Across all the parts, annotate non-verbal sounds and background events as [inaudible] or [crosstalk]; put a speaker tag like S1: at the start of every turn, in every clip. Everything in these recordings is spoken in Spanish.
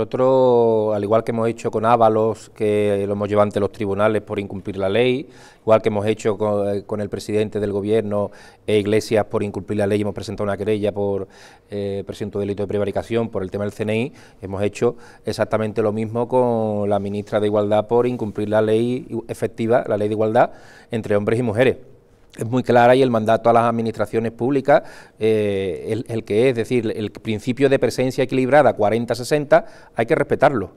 S1: Nosotros, al igual que hemos hecho con Ábalos, que lo hemos llevado ante los tribunales por incumplir la ley, igual que hemos hecho con, eh, el presidente del gobierno e Iglesias por incumplir la ley, hemos presentado una querella por eh, presunto delito de prevaricación por el tema del CNI, hemos hecho exactamente lo mismo con la ministra de Igualdad por incumplir la ley efectiva, la ley de igualdad entre hombres y mujeres es muy clara y el mandato a las administraciones públicas, eh, el, que es, es decir, el principio de presencia equilibrada 40-60, hay que respetarlo.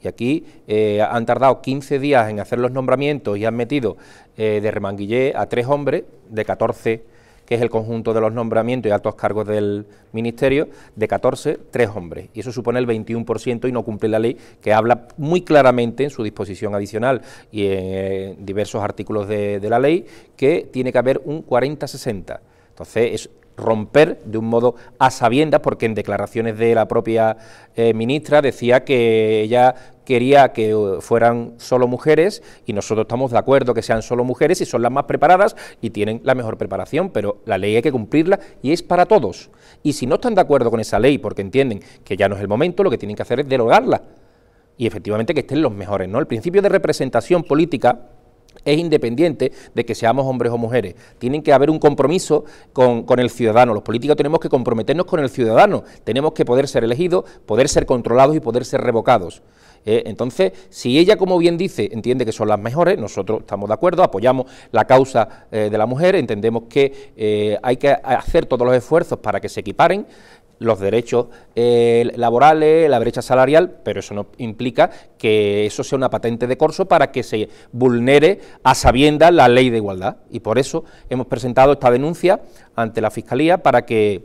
S1: Y aquí eh, han tardado 15 días en hacer los nombramientos y han metido eh, de remanguillé a tres hombres de 14 que es el conjunto de los nombramientos y altos cargos del Ministerio, de 14, tres hombres. Y eso supone el 21% y no cumple la ley, que habla muy claramente en su disposición adicional y en eh, diversos artículos de, la ley, que tiene que haber un 40-60. Entonces, es, romper de un modo a sabiendas, porque en declaraciones de la propia eh, ministra decía que ella quería que fueran solo mujeres y nosotros estamos de acuerdo que sean solo mujeres y son las más preparadas y tienen la mejor preparación, pero la ley hay que cumplirla y es para todos. Y si no están de acuerdo con esa ley porque entienden que ya no es el momento, lo que tienen que hacer es derogarla y efectivamente que estén los mejores, ¿no? El principio de representación política es independiente de que seamos hombres o mujeres. Tienen que haber un compromiso con, con, el ciudadano. Los políticos tenemos que comprometernos con el ciudadano. Tenemos que poder ser elegidos, poder ser controlados y poder ser revocados. ¿eh? entonces, si ella, como bien dice, entiende que son las mejores, nosotros estamos de acuerdo, apoyamos la causa eh, de la mujer, entendemos que eh, hay que hacer todos los esfuerzos para que se equiparen los derechos laborales, la brecha salarial, pero eso no implica que eso sea una patente de corso para que se vulnere a sabiendas la ley de igualdad. Y por eso hemos presentado esta denuncia ante la Fiscalía para que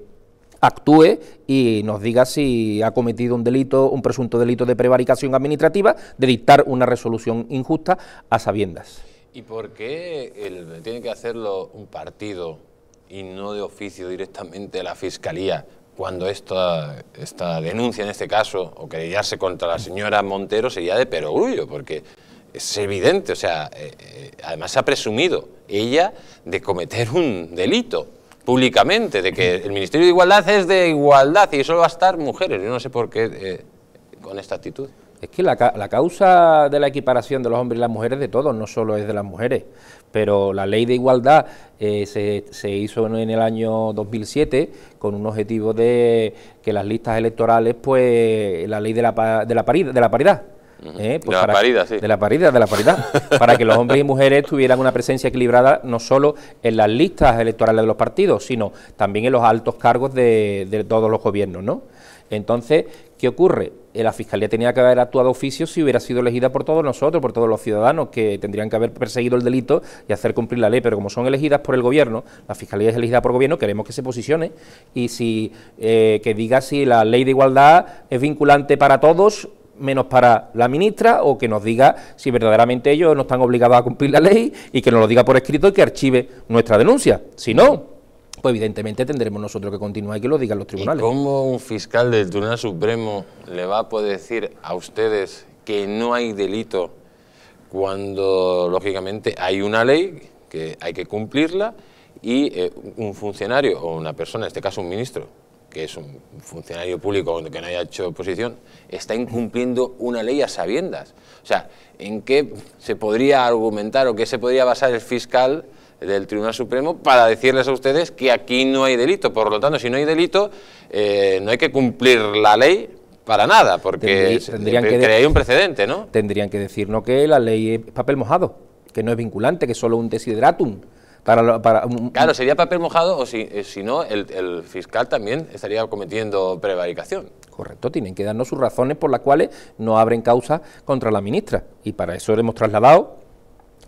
S1: actúe y nos diga si ha cometido un delito, un presunto delito de prevaricación administrativa, de dictar una resolución injusta a sabiendas. ¿Y
S2: por qué tiene que hacerlo un partido y no de oficio directamente la Fiscalía? cuando esta, esta denuncia en este caso, o querellarse contra la señora Montero, sería de perogrullo, porque es evidente, o sea, eh, eh, además se ha presumido ella de cometer un delito públicamente de que el Ministerio de Igualdad es de igualdad y solo va a estar mujeres. Yo no sé por qué eh, con esta actitud.
S1: Es que la, la, causa de la equiparación de los hombres y las mujeres de todos, no solo es de las mujeres, pero la ley de igualdad eh, se, hizo en el año 2007 con un objetivo de que las listas electorales, pues la ley de la, de la paridad ¿Eh? Pues de, la paridad, sí. de la paridad, de la paridad, para que los hombres y mujeres tuvieran una presencia equilibrada no solo en las listas electorales de los partidos, sino también en los altos cargos de, todos los gobiernos, ¿no? Entonces, ¿qué ocurre? Eh, la Fiscalía tenía que haber actuado oficio si hubiera sido elegida por todos nosotros, por todos los ciudadanos, que tendrían que haber perseguido el delito y hacer cumplir la ley, pero como son elegidas por el Gobierno, la Fiscalía es elegida por Gobierno, queremos que se posicione y si eh, que diga si la ley de igualdad es vinculante para todos menos para la ministra o que nos diga si verdaderamente ellos no están obligados a cumplir la ley y que nos lo diga por escrito y que archive nuestra denuncia. Si no, pues evidentemente tendremos nosotros que continuar y que lo digan los tribunales.
S2: ¿Cómo un fiscal del Tribunal Supremo le va a poder decir a ustedes que no hay delito cuando lógicamente hay una ley que hay que cumplirla y eh, un funcionario o una persona, en este caso un ministro, que es un funcionario público que no haya hecho oposición, está incumpliendo una ley a sabiendas. O sea, ¿en qué se podría argumentar o qué se podría basar el fiscal del Tribunal Supremo para decirles a ustedes que aquí no hay delito? Por lo tanto, si no hay delito, eh, no hay que cumplir la ley para nada, porque
S1: tendrían, eh, un
S2: precedente, ¿no?
S1: Tendrían que decir, no, que la ley es papel mojado, que no es vinculante, que es solo un desideratum claro,
S2: sería papel mojado o si, eh, si no, el, fiscal también estaría cometiendo prevaricación.
S1: Correcto, tienen que darnos sus razones por las cuales no abren causa contra la ministra. Y para eso hemos trasladado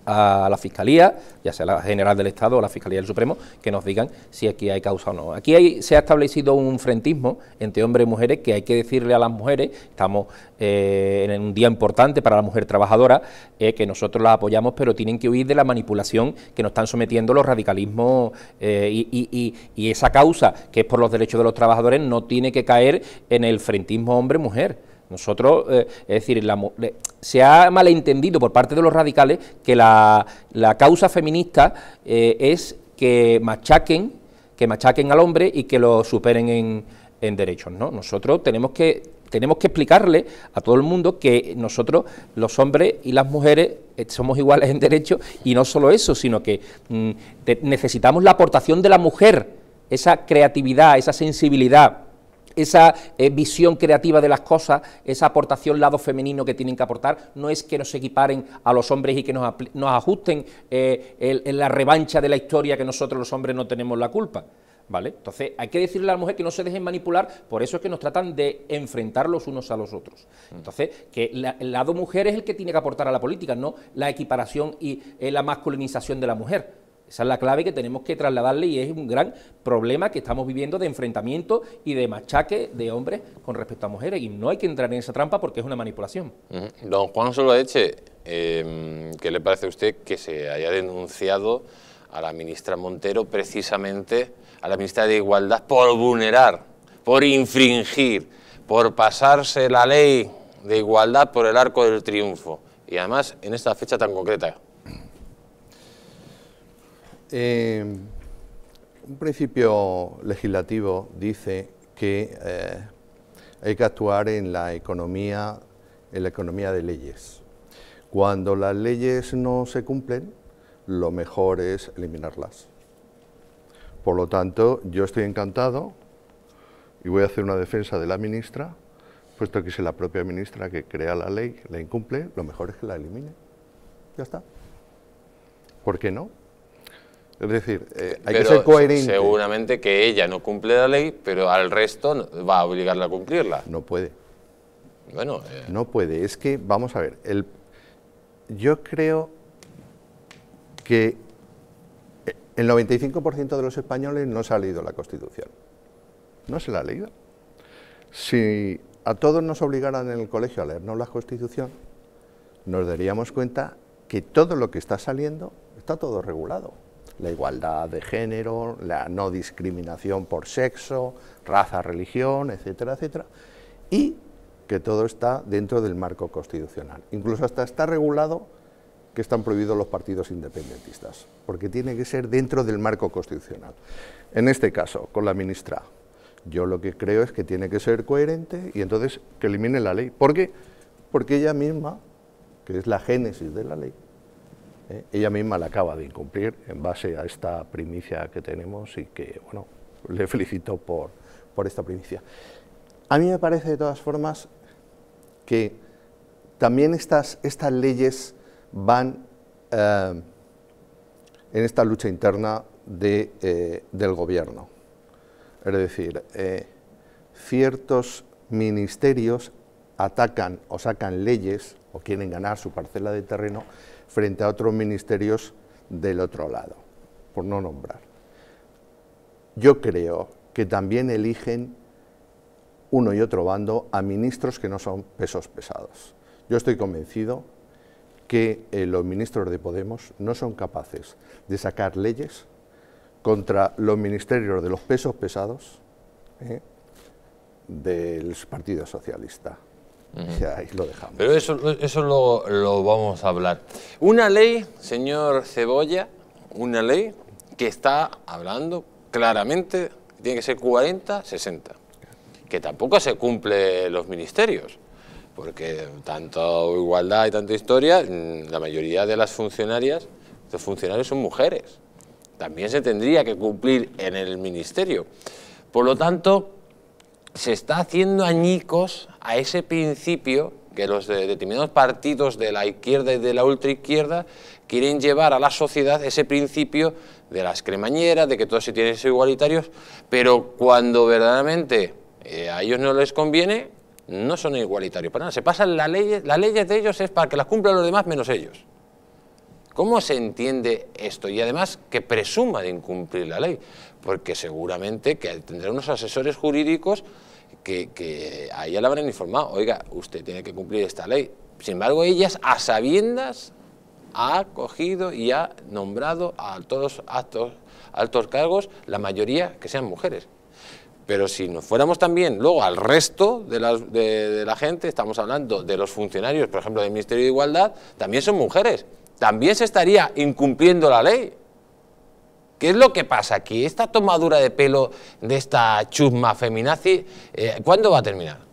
S1: a la Fiscalía, ya sea la General del Estado o la Fiscalía del Supremo, que nos digan si aquí hay causa o no. Aquí se ha establecido un frentismo entre hombres y mujeres que hay que decirle a las mujeres, estamos eh, en un día importante para la mujer trabajadora, eh, que nosotros las apoyamos, pero tienen que huir de la manipulación que nos están sometiendo los radicalismos eh, y, y esa causa que es por los derechos de los trabajadores no tiene que caer en el frentismo hombre-mujer. Nosotros, eh, es decir, la, se ha malentendido por parte de los radicales que la, causa feminista eh, es que machaquen, que machaquen al hombre y que lo superen en, derechos. ¿no? Nosotros tenemos que, tenemos que explicarle a todo el mundo que nosotros, los hombres y las mujeres, eh, somos iguales en derechos y no solo eso, sino que mm, necesitamos la aportación de la mujer, esa creatividad, esa sensibilidad esa eh, visión creativa de las cosas, esa aportación lado femenino que tienen que aportar, no es que nos equiparen a los hombres y que nos, ajusten eh, en la revancha de la historia que nosotros los hombres no tenemos la culpa. ¿Vale? Entonces hay que decirle a la mujer que no se dejen manipular, por eso es que nos tratan de enfrentar los unos a los otros. Mm. Entonces, que el lado mujer es el que tiene que aportar a la política, no la equiparación y eh, la masculinización de la mujer. Esa es la clave que tenemos que trasladarle y es un gran problema que estamos viviendo de enfrentamiento y de machaque de hombres con respecto a mujeres. Y no hay que entrar en esa trampa porque es una manipulación.
S2: Don Juan solo eche em, ¿qué le parece a usted que se haya denunciado a la ministra Montero precisamente, a la ministra de Igualdad, por vulnerar, por infringir, por pasarse la ley de igualdad por el arco del triunfo? Y además en esta fecha tan concreta,
S3: Em, un principio legislativo dice que eh, hay que actuar en la economía, en la economía de leyes. Cuando las leyes no se cumplen, lo mejor es eliminarlas. Por lo tanto, yo estoy encantado y voy a hacer una defensa de la ministra, puesto que es la propia ministra que crea la ley, la incumple, lo mejor es que la elimine. Ya está. ¿Por qué no? Es decir, eh, hay que ser coherente.
S2: Seguramente que ella no cumple la ley, pero al resto va a obligarla a cumplirla. No puede. Bueno.
S3: Eh. No puede. Es que, vamos a ver, yo creo que eh, el 95% de los españoles no se ha leído la Constitución. No se la ha leído. Si a todos nos obligaran en el colegio a leernos la Constitución, nos daríamos cuenta que todo lo que está saliendo está todo regulado la igualdad de género, la no discriminación por sexo, raza, religión, etcétera, etcétera, y que todo está dentro del marco constitucional. Incluso hasta está regulado que están prohibidos los partidos independentistas, porque tiene que ser dentro del marco constitucional. En este caso, con la ministra, yo lo que creo es que tiene que ser coherente y entonces que elimine la ley. ¿Por qué? Porque ella misma, que es la génesis de la ley, ¿eh? ella misma la acaba de incumplir en base a esta primicia que tenemos y que, bueno, le felicito por, esta primicia. A mí me parece, de todas formas, que también estas, leyes van eh, en esta lucha interna eh, del gobierno. Es decir, ciertos ministerios atacan o sacan leyes o quieren ganar su parcela de terreno frente a otros ministerios del otro lado, por no nombrar. Yo creo que también eligen uno y otro bando a ministros que no son pesos pesados. Yo estoy convencido que eh, los ministros de Podemos no son capaces de sacar leyes contra los ministerios de los pesos pesados eh, del Partido Socialista. [laughs]
S2: lo Pero eso, eso lo, vamos a hablar. Una ley, señor Cebolla, una ley que está hablando claramente tiene que ser 40-60, que tampoco se cumple los ministerios porque tanto igualdad y tanta historia, mm, la mayoría de las funcionarias, los funcionarios son mujeres. También se tendría que cumplir en el ministerio. Por lo tanto, se está haciendo añicos a ese principio que los de determinados partidos de la izquierda y de la ultraizquierda quieren llevar a la sociedad ese principio de las cremañeras, de que todos se tienen que ser igualitarios, pero cuando verdaderamente eh, a ellos no les conviene, no son igualitarios. Para nada, se pasan las leyes, las leyes de ellos es para que las cumplan los demás menos ellos. ¿Cómo se entiende esto? Y además que presuma de incumplir la ley, porque seguramente que tendrá unos asesores jurídicos que, a ella la habrán informado, oiga, usted tiene que cumplir esta ley. Sin embargo, ellas a sabiendas ha cogido y ha nombrado a todos actos, altos cargos, la mayoría que sean mujeres. Pero si nos fuéramos también luego al resto de de la, gente, estamos hablando de los funcionarios, por ejemplo, del Ministerio de Igualdad, también son mujeres. También se estaría incumpliendo la ley. ¿Qué es lo que pasa aquí? ¿Esta tomadura de pelo de esta chusma feminazi, eh, cuándo va a terminar?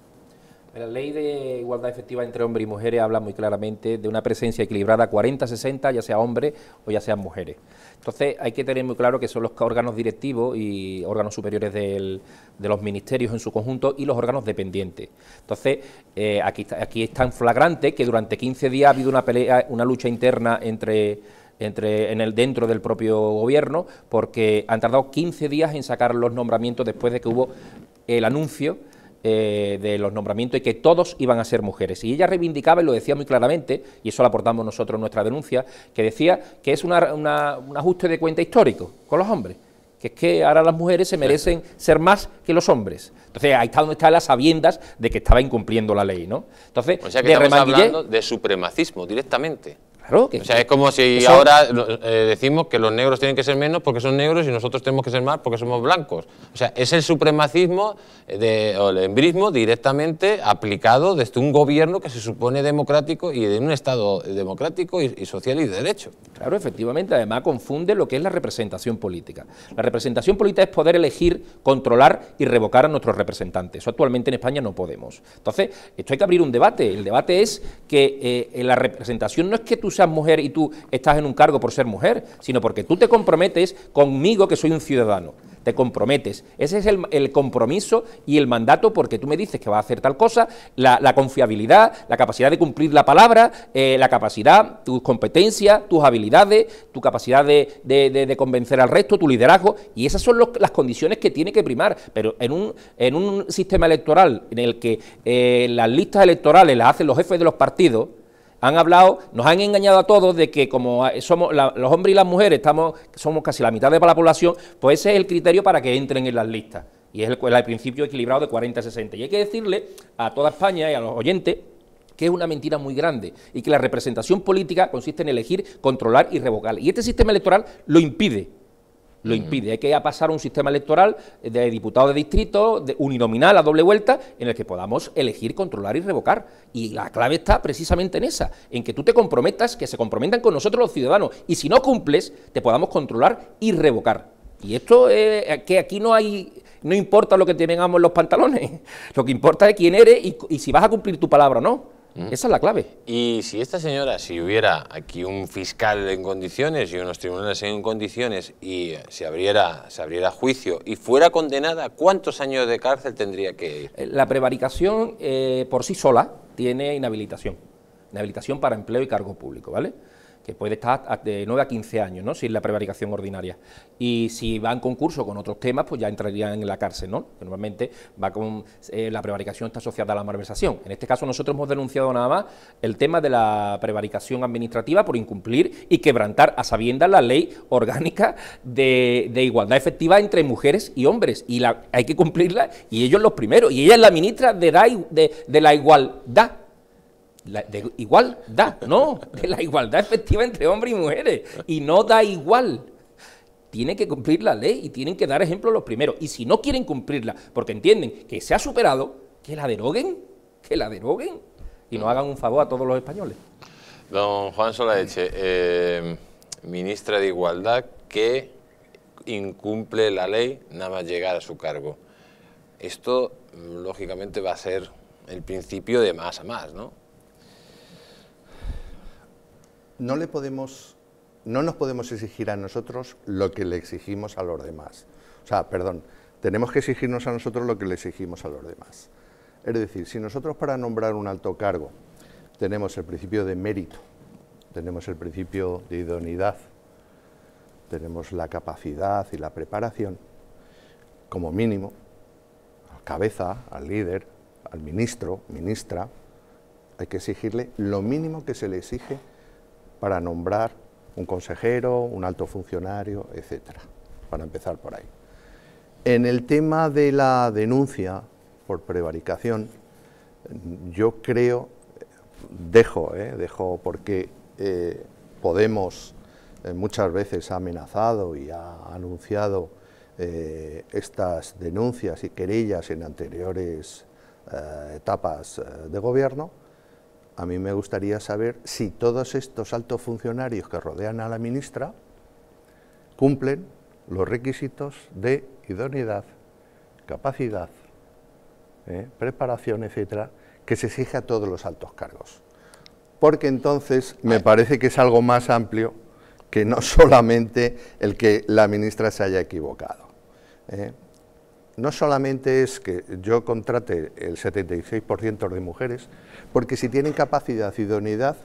S1: La ley de igualdad efectiva entre hombres y mujeres habla muy claramente de una presencia equilibrada 40-60, ya sea hombres o ya sean mujeres. Entonces hay que tener muy claro que son los órganos directivos y órganos superiores de los ministerios en su conjunto y los órganos dependientes. Entonces eh, aquí, aquí es tan flagrante que durante 15 días ha habido una, pelea, una lucha interna entre entre, en el, dentro del propio gobierno, porque han tardado 15 días en sacar los nombramientos después de que hubo el anuncio eh, de los nombramientos y que todos iban a ser mujeres. Y ella reivindicaba, y lo decía muy claramente, y eso lo aportamos nosotros en nuestra denuncia, que decía que es un ajuste de cuenta histórico con los hombres que es que ahora las mujeres se merecen ser más que los hombres. Entonces, ahí está donde están las sabiendas de que estaba incumpliendo la ley, ¿no? Entonces, que estamos hablando
S2: de supremacismo directamente.
S1: Claro, o sea, es como si ahora
S2: eh, decimos que los negros tienen que ser menos porque son negros y nosotros tenemos que ser más porque somos blancos. O sea, es el supremacismo de, o el embrismo directamente aplicado desde un gobierno
S1: que se supone democrático y de un Estado democrático y, social y de derecho. Claro, efectivamente, además confunde lo que es la representación política. La representación política es poder elegir, controlar y revocar a nuestros representantes. actualmente en España no podemos. Entonces, esto hay que abrir un debate. El debate es que eh, la representación no es que tú seas mujer y tú estás en un cargo por ser mujer, sino porque tú te comprometes conmigo que soy un ciudadano. Te comprometes. Ese es el, compromiso y el mandato porque tú me dices que vas a hacer tal cosa, la, confiabilidad, la capacidad de cumplir la palabra, eh, la capacidad, tus competencias, tus habilidades, tu capacidad de, convencer al resto, tu liderazgo. Y esas son las condiciones que tiene que primar. Pero en un, sistema electoral en el que eh, las listas electorales las hacen los jefes de los partidos, han hablado, nos han engañado a todos de que como somos los hombres y las mujeres estamos, somos casi la mitad de la población, pues ese es el criterio para que entren en las listas. Y es el, el principio equilibrado de 40 60. Y hay que decirle a toda España y a los oyentes que es una mentira muy grande y que la representación política consiste en elegir, controlar y revocar. Y este sistema electoral lo impide lo impide. Hay que pasar a un sistema electoral de diputados de distrito, de uninominal a doble vuelta, en el que podamos elegir, controlar y revocar. Y la clave está precisamente en esa, en que tú te comprometas, que se comprometan con nosotros los ciudadanos. Y si no cumples, te podamos controlar y revocar. Y esto es eh, que aquí no hay no importa lo que tengamos en los pantalones, [laughs] lo que importa es quién eres y, y si vas a cumplir tu palabra o no. Mm. Esa es la clave.
S2: Y si esta señora, si hubiera aquí un fiscal en condiciones y unos tribunales en condiciones y eh, se abriera, juicio y fuera condenada, ¿cuántos años de cárcel tendría que ir?
S1: Eh, la prevaricación eh, por sí sola tiene inhabilitación. Inhabilitación para empleo y cargo público, ¿vale? que puede estar de 9 a 15 años, ¿no? si es la prevaricación ordinaria. Y si va en concurso con otros temas, pues ya entraría en la cárcel, ¿no? normalmente va con eh, la prevaricación está asociada a la malversación. En este caso nosotros hemos denunciado nada más el tema de la prevaricación administrativa por incumplir y quebrantar a sabiendas la ley orgánica de, igualdad efectiva entre mujeres y hombres. Y hay que cumplirla y ellos los primeros. Y ella es la ministra de la igualdad la, de igualdad, no, de la igualdad efectiva entre hombres y mujeres. Y no da igual. Tienen que cumplir la ley y tienen que dar ejemplo los primeros. Y si no quieren cumplirla, porque entienden que se ha superado, que la deroguen, que la deroguen y no hagan un favor a todos los españoles.
S2: Don Juan Solaeche, eh, ministra de Igualdad que incumple la ley nada más llegar a su cargo. Esto, lógicamente, va a ser el principio de más a más, ¿no?
S3: no le podemos, no nos podemos exigir a nosotros lo que le exigimos a los demás. O sea, perdón, tenemos que exigirnos a nosotros lo que le exigimos a los demás. Es decir, si nosotros para nombrar un alto cargo tenemos el principio de mérito, tenemos el principio de idoneidad, tenemos la capacidad y la preparación, como mínimo, a cabeza, al líder, al ministro, ministra, hay que exigirle lo mínimo que se le exige para nombrar un consejero, un alto funcionario, etcétera, para empezar por ahí. En el tema de la denuncia por prevaricación, yo creo, dejo, eh, dejo porque eh, Podemos eh, muchas veces ha amenazado y ha anunciado estas denuncias y querellas en anteriores etapas de gobierno, a mí me gustaría saber si todos estos altos funcionarios que rodean a la ministra cumplen los requisitos de idoneidad, capacidad, ¿eh? preparación, etcétera, que se exige a todos los altos cargos. Porque entonces me parece que es algo más amplio que no [laughs] solamente el que la ministra se haya equivocado. ¿eh? no solamente es que yo contrate el 76% de mujeres, porque si tienen capacidad y idoneidad,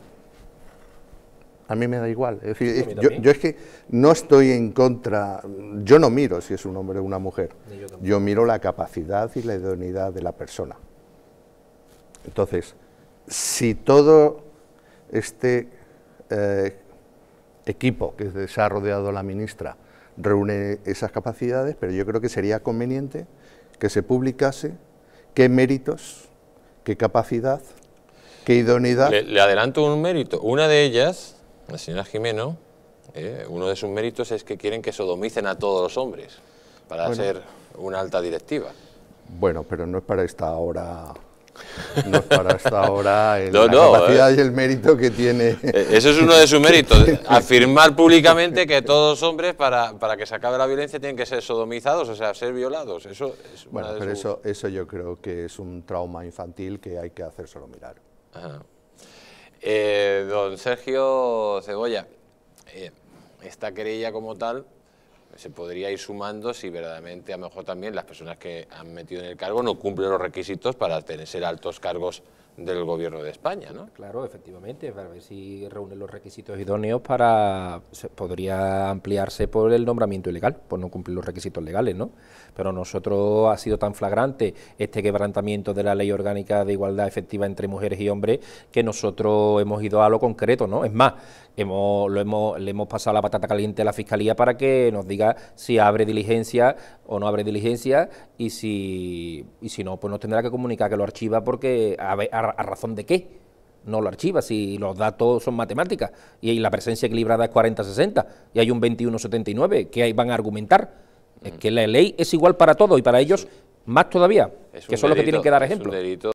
S3: a mí me da igual. Es decir, yo, es que no estoy en contra, yo no miro si es un hombre o una mujer, yo, miro la capacidad y la idoneidad de la persona. Entonces, si todo este eh, equipo que se ha rodeado la ministra reúne esas capacidades, pero yo creo que sería conveniente que se publicase qué méritos, qué capacidad, qué
S2: idoneidad. Le, adelanto un mérito. Una de ellas, la señora Jimeno, eh, uno de sus méritos es que quieren que sodomicen a todos los hombres para hacer ser una alta directiva.
S3: Bueno, pero no es para esta hora no para hasta ahora la capacidad eh. y el mérito que tiene. Eh, eso es uno de sus méritos, [laughs] afirmar públicamente
S2: que todos los hombres para, que se acabe la violencia tienen que ser sodomizados, o sea, ser violados. Eso es bueno,
S3: eso, yo creo que es un trauma infantil que hay que solo mirar.
S2: Eh, don Sergio Cebolla, esta querella como tal se podría ir sumando si verdaderamente a lo mejor también las personas que han metido en el cargo no cumplen los requisitos para tener, altos cargos del gobierno de España,
S1: ¿no? Claro, efectivamente, para ver si reúne los requisitos idóneos para podría ampliarse por el nombramiento ilegal, por no cumplir los requisitos legales, ¿no? Pero nosotros ha sido tan flagrante este quebrantamiento de la Ley Orgánica de Igualdad Efectiva entre Mujeres y Hombres que nosotros hemos ido a lo concreto, ¿no? Es más, hemos lo hemos le hemos pasado la patata caliente a la fiscalía para que nos diga si abre diligencia o no abre diligencia y si si no, pues nos tendrá que comunicar que lo archiva porque a razón de qué no lo archiva, si los datos son matemáticas y la presencia equilibrada es 40-60 y hay un 21-79, ¿qué van a argumentar? Es mm. que la ley es igual para todos y para ellos más todavía, que son los que tienen que dar ejemplo.